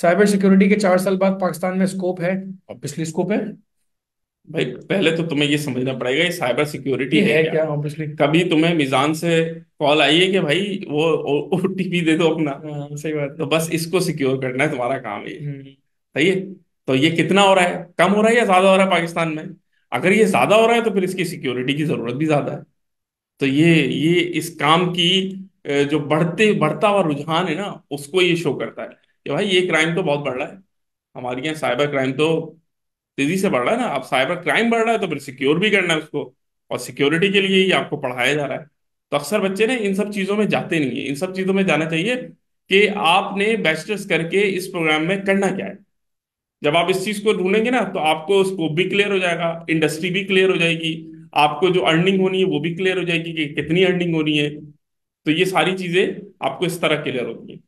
Cyber security के चार साल बाद पाकिस्तान में स्कोप है ऑब्वियसली स्कोप है भाई पहले तो तुम्हें ये समझना पड़ेगा ये साइबर सिक्योरिटी है, है क्या ऑब्वियसली कभी तुम्हें मिजान से कॉल आई है कि भाई वो ओटीपी दे दो अपना हाँ, सही बात तो बस इसको सिक्योर करना है तुम्हारा काम ये हम्म। सही है तो ये कितना हो रहा है कम हो रहा है या ज्यादा हो रहा है पाकिस्तान में अगर ये ज्यादा हो रहा है तो फिर इसकी सिक्योरिटी की जरूरत भी ज्यादा है तो ये ये इस काम की जो बढ़ते बढ़ता हुआ रुझान है ना उसको ये शो करता है कि भाई ये क्राइम तो बहुत बढ़ रहा है हमारे यहाँ साइबर क्राइम तो तेजी से बढ़ रहा है ना आप साइबर क्राइम बढ़ रहा है तो फिर सिक्योर भी करना है उसको और सिक्योरिटी के लिए ही आपको पढ़ाया जा रहा है तो अक्सर बच्चे ना इन सब चीज़ों में जाते नहीं है इन सब चीज़ों में जाना चाहिए कि आपने बैचलर्स करके इस प्रोग्राम में करना क्या है जब आप इस चीज़ को ढूंढेंगे ना तो आपको स्कोप भी क्लियर हो जाएगा इंडस्ट्री भी क्लियर हो जाएगी आपको जो अर्निंग होनी है वो भी क्लियर हो जाएगी कि कितनी अर्निंग होनी है तो ये सारी चीज़ें आपको इस तरह क्लियर होती है